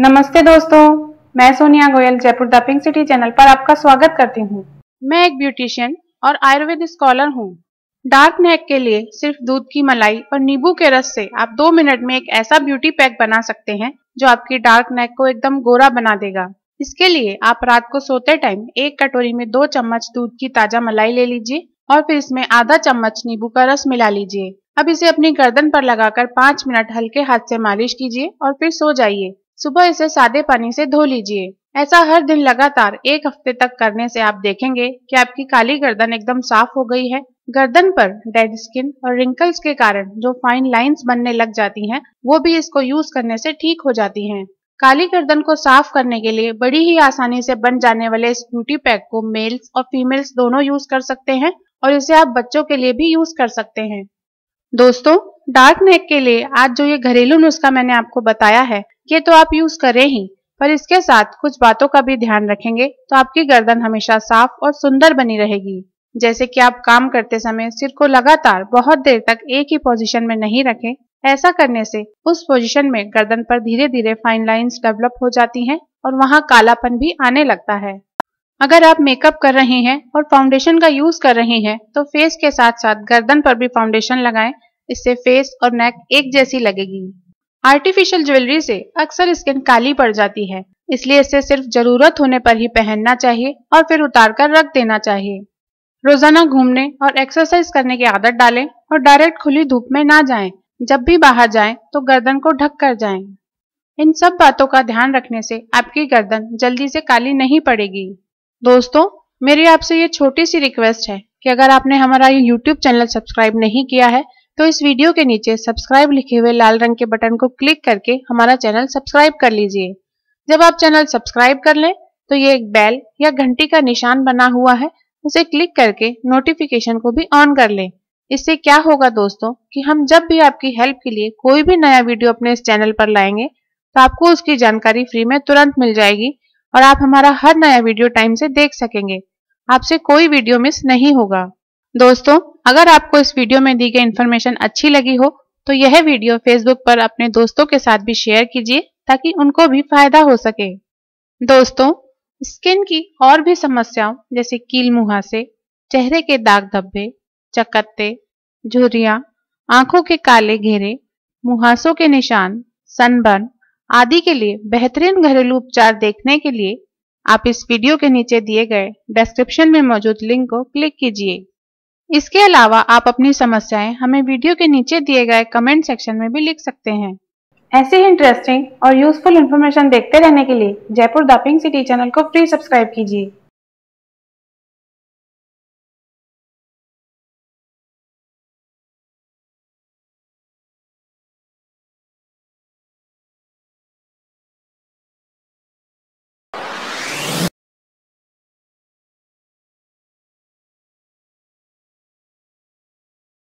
नमस्ते दोस्तों मैं सोनिया गोयल जयपुर दिंग सिटी चैनल पर आपका स्वागत करती हूँ मैं एक ब्यूटिशियन और आयुर्वेद स्कॉलर हूँ डार्क नेक के लिए सिर्फ दूध की मलाई और नींबू के रस से आप दो मिनट में एक ऐसा ब्यूटी पैक बना सकते हैं जो आपकी डार्क नेक को एकदम गोरा बना देगा इसके लिए आप रात को सोते टाइम एक कटोरी में दो चम्मच दूध की ताजा मलाई ले लीजिए और फिर इसमें आधा चम्मच नींबू का रस मिला लीजिए अब इसे अपनी गर्दन पर लगाकर पाँच मिनट हल्के हाथ से मालिश कीजिए और फिर सो जाइए सुबह इसे सादे पानी से धो लीजिए ऐसा हर दिन लगातार एक हफ्ते तक करने से आप देखेंगे कि आपकी काली गर्दन एकदम साफ हो गई है गर्दन पर डेड स्किन और रिंकल्स के कारण जो फाइन लाइंस बनने लग जाती हैं वो भी इसको यूज करने से ठीक हो जाती हैं काली गर्दन को साफ करने के लिए बड़ी ही आसानी से बन जाने वाले इस ब्यूटी पैक को मेल्स और फीमेल्स दोनों यूज कर सकते हैं और इसे आप बच्चों के लिए भी यूज कर सकते हैं दोस्तों डार्क नेक के लिए आज जो ये घरेलू नुस्खा मैंने आपको बताया है ये तो आप यूज करें ही पर इसके साथ कुछ बातों का भी ध्यान रखेंगे तो आपकी गर्दन हमेशा साफ और सुंदर बनी रहेगी जैसे कि आप काम करते समय सिर को लगातार बहुत देर तक एक ही पोजीशन में नहीं रखें ऐसा करने से उस पोजीशन में गर्दन पर धीरे धीरे फाइन लाइंस डेवलप हो जाती हैं और वहां कालापन भी आने लगता है अगर आप मेकअप कर रहे हैं और फाउंडेशन का यूज कर रहे हैं तो फेस के साथ साथ गर्दन पर भी फाउंडेशन लगाएं इससे फेस और नेक एक जैसी लगेगी आर्टिफिशियल ज्वेलरी से अक्सर स्किन काली पड़ जाती है इसलिए इसे सिर्फ जरूरत होने पर ही पहनना चाहिए और फिर उतार कर रख देना चाहिए रोजाना घूमने और एक्सरसाइज करने की आदत डालें और डायरेक्ट खुली धूप में ना जाएं। जब भी बाहर जाएं तो गर्दन को ढक कर जाएं। इन सब बातों का ध्यान रखने से आपकी गर्दन जल्दी से काली नहीं पड़ेगी दोस्तों मेरी आपसे ये छोटी सी रिक्वेस्ट है कि अगर आपने हमारा ये यूट्यूब चैनल सब्सक्राइब नहीं किया है तो इस वीडियो के नीचे सब्सक्राइब लिखे हुए लाल रंग के बटन को क्लिक करके हमारा चैनल सब्सक्राइब कर लीजिए जब आप चैनल सब्सक्राइब कर लें तो ये एक बेल या घंटी का निशान बना हुआ है उसे क्लिक करके नोटिफिकेशन को भी ऑन कर लें इससे क्या होगा दोस्तों कि हम जब भी आपकी हेल्प के लिए कोई भी नया वीडियो अपने इस चैनल पर लाएंगे तो आपको उसकी जानकारी फ्री में तुरंत मिल जाएगी और आप हमारा हर नया वीडियो टाइम से देख सकेंगे आपसे कोई वीडियो मिस नहीं होगा दोस्तों अगर आपको इस वीडियो में दी गई इन्फॉर्मेशन अच्छी लगी हो तो यह वीडियो फेसबुक पर अपने दोस्तों के साथ भी शेयर कीजिए ताकि उनको भी फायदा हो सके दोस्तों स्किन की और भी समस्याओं जैसे कील मुहासे चेहरे के दाग धब्बे चकत्ते झुरियां आंखों के काले घेरे मुहासों के निशान सनबर्न आदि के लिए बेहतरीन घरेलू उपचार देखने के लिए आप इस वीडियो के नीचे दिए गए डिस्क्रिप्शन में मौजूद लिंक को क्लिक कीजिए इसके अलावा आप अपनी समस्याएं हमें वीडियो के नीचे दिए गए कमेंट सेक्शन में भी लिख सकते हैं ऐसे ही इंटरेस्टिंग और यूजफुल इन्फॉर्मेशन देखते रहने के लिए जयपुर दापिंग सिटी चैनल को फ्री सब्सक्राइब कीजिए